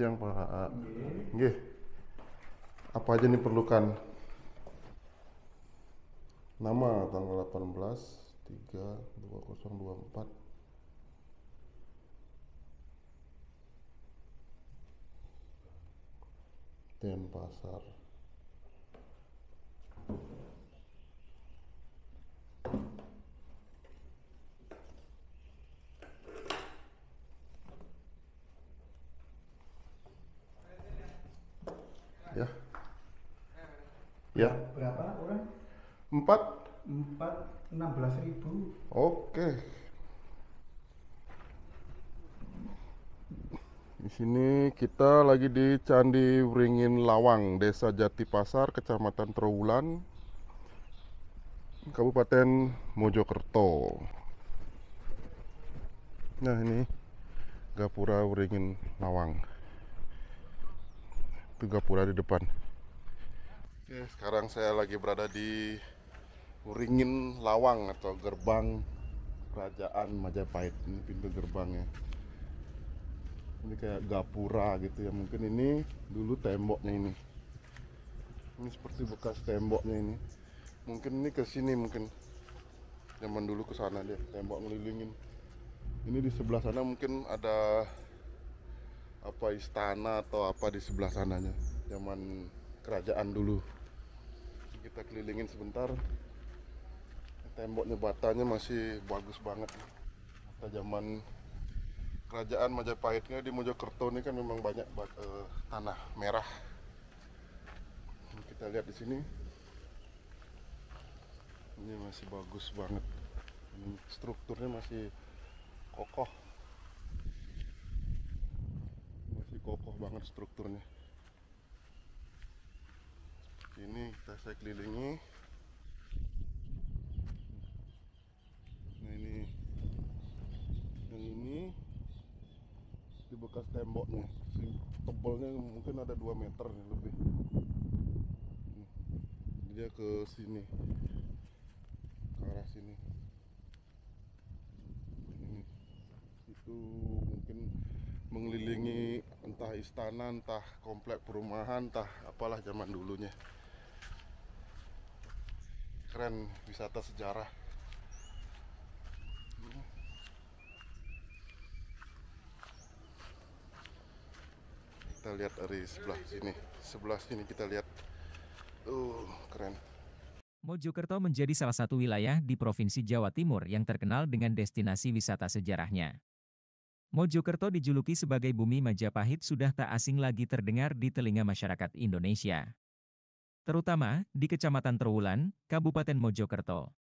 Siang Pak AA. Nggih. Apa aja nih perlukan? Nama tanggal 18 3 2024 Denpasar. ya ya berapa orang empat empat enam belas ribu oke di sini kita lagi di Candi Wringin Lawang Desa Jati Pasar Kecamatan Trowulan, Kabupaten Mojokerto nah ini Gapura Wringin Lawang itu gapura di depan Oke, sekarang saya lagi berada di Uringin Lawang atau gerbang kerajaan Majapahit ini pintu gerbangnya ini kayak gapura gitu ya mungkin ini dulu temboknya ini ini seperti bekas temboknya ini mungkin ini ke sini mungkin zaman dulu ke sana deh tembok ngelilingin ini di sebelah sana mungkin ada apa istana atau apa di sebelah sananya zaman kerajaan dulu kita kelilingin sebentar temboknya batanya masih bagus banget kita zaman kerajaan Majapahitnya di Mojokerto ini kan memang banyak bat, e, eh, tanah merah kita lihat di sini ini masih bagus banget strukturnya masih strukturnya ini kita saya kelilingi nah ini yang ini di bekas temboknya tebalnya mungkin ada 2 meter lebih dia ke sini ke arah sini ini itu mungkin mengelilingi entah istana entah komplek perumahan entah apalah zaman dulunya keren wisata sejarah kita lihat dari sebelah sini sebelah sini kita lihat uh keren Mojokerto menjadi salah satu wilayah di Provinsi Jawa Timur yang terkenal dengan destinasi wisata sejarahnya. Mojokerto dijuluki sebagai bumi Majapahit sudah tak asing lagi terdengar di telinga masyarakat Indonesia. Terutama di Kecamatan Terwulan, Kabupaten Mojokerto.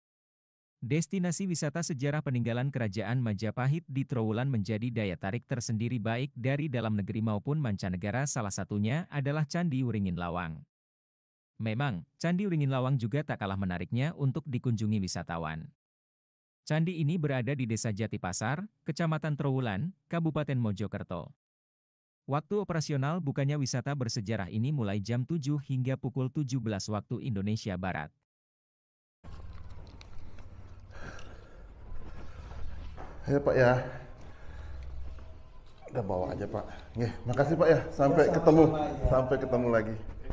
Destinasi wisata sejarah peninggalan Kerajaan Majapahit di Trowulan menjadi daya tarik tersendiri baik dari dalam negeri maupun mancanegara salah satunya adalah Candi Uringin Lawang. Memang, Candi Uringin Lawang juga tak kalah menariknya untuk dikunjungi wisatawan. Candi ini berada di Desa Jatipasar, Kecamatan Trowulan, Kabupaten Mojokerto. Waktu operasional bukannya wisata bersejarah ini mulai jam 7 hingga pukul 17 waktu Indonesia Barat. Ya Pak ya. Udah bawa aja Pak. Nih, makasih Pak ya. Sampai ya, sama -sama ketemu. Sama, ya. Sampai ketemu lagi.